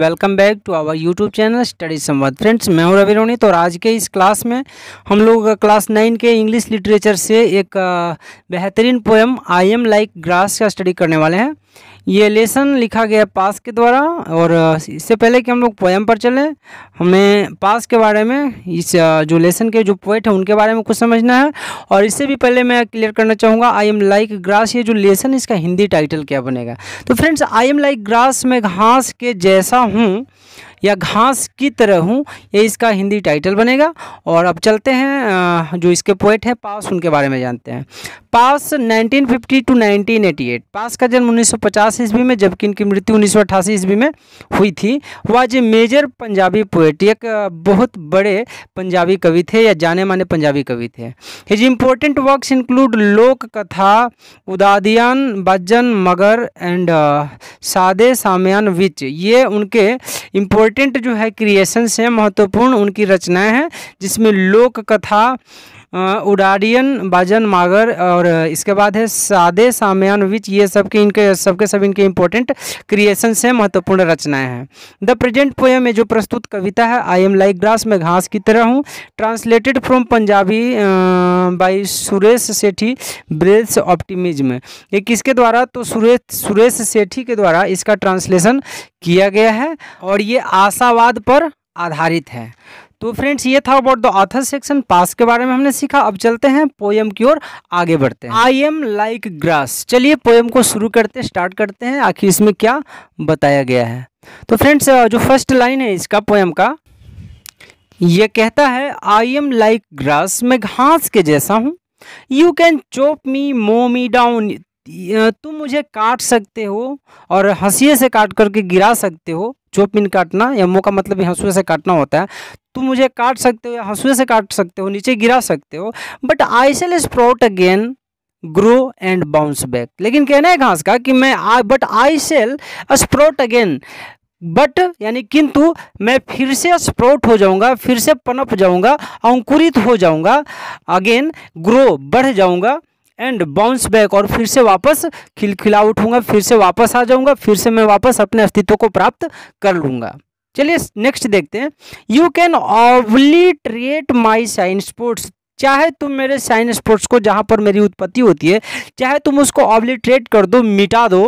welcome back to our YouTube channel study Samvad friends मैं हूं रवि रोनी तो आज के इस क्लास में हम लोग क्लास नाइन के इंग्लिश लिटरेचर से एक बेहतरीन poem I am like grass का स्टडी करने वाले हैं ये लेसन लिखा गया पास के द्वारा और इससे पहले कि हम लोग पोएम पर चलें हमें पास के बारे में इस जो लेसन के जो पोइट हैं उनके बारे में कुछ समझना है और इससे भी पहले मैं क्लियर करना चाहूँगा आई एम लाइक ग्रास ये जो लेसन इसका हिंदी टाइटल क्या बनेगा तो friends I am like grass में घास के जैसा हूँ या घास की तरह हूँ ये इसका हिंदी टाइटल बनेगा और अब चलते हैं जो इसके पोइट हैं पास उनके बारे में जानते हैं पास 1950 टू 1988 पास का जन्म 1950 ईस्वी में जबकि इनकी मृत्यु उन्नीस सौ ईस्वी में हुई थी वह जी मेजर पंजाबी पोइट एक बहुत बड़े पंजाबी कवि थे या जाने माने पंजाबी कवि थे हिज इम्पोर्टेंट वर्क्स इंक्लूड लोक कथा उदादियान भजन मगर एंड सादे सामयान विच ये उनके इम्पोर्टेंट जो है क्रिएशंस हैं महत्वपूर्ण उनकी रचनाएं हैं जिसमें लोक कथा उडारियन बाजन मागर और इसके बाद है सादे विच ये सब के इनके सबके सब इनके इम्पोर्टेंट क्रिएशन से महत्वपूर्ण रचनाएं हैं द प्रेजेंट पोएम में जो प्रस्तुत कविता है आई एम लाइक ग्रास में घास की तरह हूँ translated from Punjabi by Suresh Sethi breathes optimism ये किसके द्वारा तो सुरेश सुरेश सेठी के द्वारा इसका ट्रांसलेशन किया गया है और ये आशावाद पर आधारित है तो फ्रेंड्स ये था about the author section Pash के बारे में हमने सीखा अब चलते हैं पोयम की ओर आगे बढ़ते हैं आई एम लाइक ग्रास चलिए पोयम को शुरू करते हैं स्टार्ट करते हैं आखिर इसमें क्या बताया गया है तो फ्रेंड्स जो फर्स्ट लाइन है इसका पोयम का ये कहता है आई एम लाइक ग्रास मैं घास के जैसा हूँ यू कैन चोप मी मो मी डाउन तुम मुझे काट सकते हो और हंसी से काट करके गिरा सकते हो चोप मीन काटना या मो का मतलब हंसुए से काटना होता है तुम मुझे काट सकते हो या हंसुए से काट सकते हो नीचे गिरा सकते हो but I shall sprout again grow and bounce back लेकिन कहना है घास का कि मैं but I shall sprout again but यानी किंतु मैं फिर से स्प्रोट हो जाऊंगा फिर से पनप जाऊंगा अंकुरित हो जाऊंगा अगेन ग्रो बढ़ जाऊंगा एंड बाउंस बैक और फिर से वापस खिलखिला उठूंगा फिर से वापस आ जाऊंगा फिर से मैं वापस अपने अस्तित्व को प्राप्त कर लूंगा चलिए नेक्स्ट देखते हैं you can obliterate my sign sports चाहे तुम मेरे साइन स्पोर्ट्स को जहां पर मेरी उत्पत्ति होती है चाहे तुम उसको ऑब्लिट्रेट कर दो मिटा दो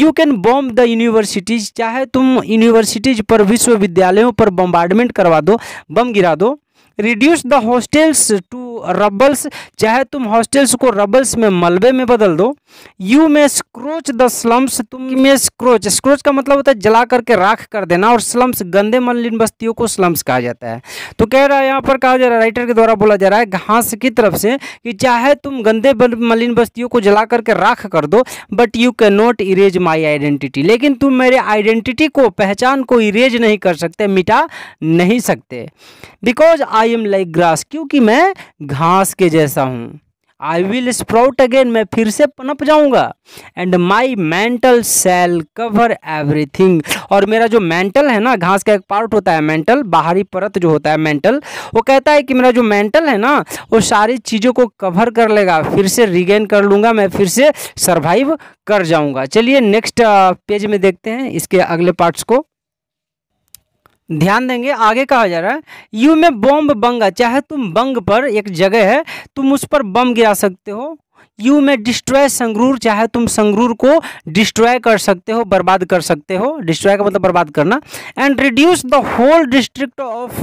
you can bomb the universities चाहे तुम यूनिवर्सिटीज़ पर विश्वविद्यालयों पर बम्बार्डमेंट करवा दो बम गिरा दो reduce the hostels to rubbles चाहे तुम हॉस्टल्स को रबल्स में मलबे में बदल दो यू में स्क्रोच द स्लम्स तुम में स्क्रोच स्क्रोच का मतलब होता है जला करके राख कर देना और स्लम्स गंदे मलिन बस्तियों को स्लम्स कहा जाता है तो कह रहा है यहाँ पर कहा जा रहा है राइटर के द्वारा बोला जा रहा है घास की तरफ से कि चाहे तुम गंदे मलिन बस्तियों को जला करके राख कर दो but you can not erase my identity लेकिन तुम मेरे आइडेंटिटी को पहचान को इरेज नहीं कर सकते मिटा नहीं सकते because I am like grass क्योंकि मैं घास के जैसा हूँ आई विल स्प्राउट अगेन मैं फिर से पनप जाऊंगा and my mantle shall cover everything और मेरा जो मेंटल है ना घास का एक पार्ट होता है मेंटल बाहरी परत जो होता है मेंटल वो कहता है कि मेरा जो मेंटल है ना वो सारी चीज़ों को कवर कर लेगा फिर से रिगेन कर लूँगा मैं फिर से सर्वाइव कर जाऊँगा चलिए नेक्स्ट पेज uh, में देखते हैं इसके अगले पार्ट्स को ध्यान देंगे आगे कहा जा रहा है यू में बॉम्ब बंगा चाहे तुम बंग पर एक जगह है तुम उस पर बम गिरा सकते हो यू में डिस्ट्रॉय संगरूर चाहे तुम संगरूर को डिस्ट्रॉय कर सकते हो बर्बाद कर सकते हो डिस्ट्रॉय का मतलब बर्बाद करना and reduce the whole district of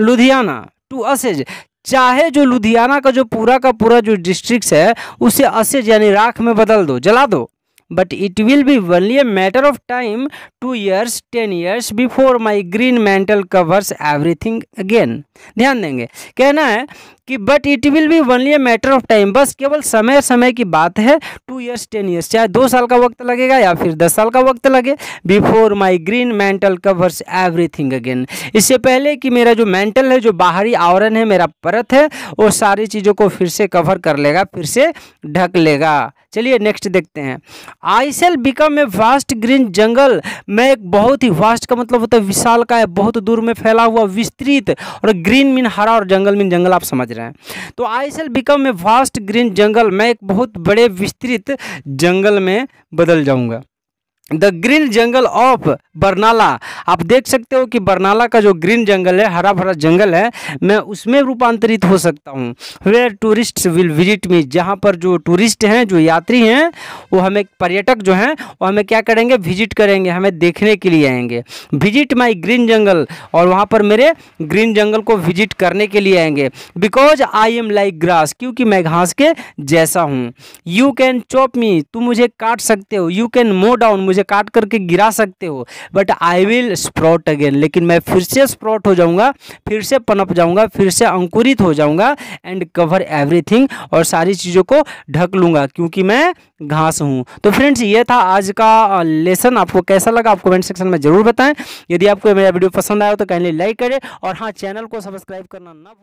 Ludhiana to ashes चाहे जो लुधियाना का जो पूरा का पूरा जो डिस्ट्रिक्ट है उसे असेज यानी राख में बदल दो जला दो but it will be only a matter of time two years ten years before my green mantle covers everything again ध्यान देंगे कहना है कि but it will be only a matter of time बस केवल समय समय की बात है टू ईयर्स टेन ईयर्स चाहे दो साल का वक्त लगेगा या फिर दस साल का वक्त लगे before my green mantle covers everything again इससे पहले कि मेरा जो मेंटल है जो बाहरी आवरण है मेरा परत है वो सारी चीज़ों को फिर से कवर कर लेगा फिर से ढक लेगा चलिए नेक्स्ट देखते हैं I shall become a vast green jungle में एक बहुत ही वास्ट का मतलब होता है विशाल का है बहुत दूर में फैला हुआ विस्तृत और ग्रीन मीन हरा और जंगल मीन जंगल आप समझ रहे हैं तो I shall become a vast green jungle मैं एक बहुत बड़े विस्तृत जंगल में बदल जाऊँगा the green jungle of Barnala आप देख सकते हो कि बरनाला का जो ग्रीन जंगल है हरा भरा जंगल है मैं उसमें रूपांतरित हो सकता हूँ where tourist will visit me जहाँ पर जो टूरिस्ट हैं जो यात्री हैं वो हमें पर्यटक जो हैं वो हमें क्या करेंगे विजिट करेंगे हमें देखने के लिए आएंगे विजिट माई ग्रीन जंगल और वहाँ पर मेरे ग्रीन जंगल को विजिट करने के लिए आएंगे because I am like grass क्योंकि मैं घास के जैसा हूँ यू कैन चॉप मी तुम मुझे काट सकते हो यू कैन मो डाउन मुझे मुझे काट करके गिरा सकते हो but I will sprout again लेकिन मैं फिर से स्प्रॉट हो जाऊंगा फिर से पनप जाऊंगा फिर से अंकुरित हो जाऊंगा एंड कवर एवरीथिंग और सारी चीज़ों को ढक लूंगा क्योंकि मैं घास हूँ तो फ्रेंड्स ये था आज का लेसन आपको कैसा लगा आप कमेंट सेक्शन में ज़रूर बताएं यदि आपको मेरा वीडियो पसंद आया तो काइंडली लाइक करें और हाँ चैनल को सब्सक्राइब करना ना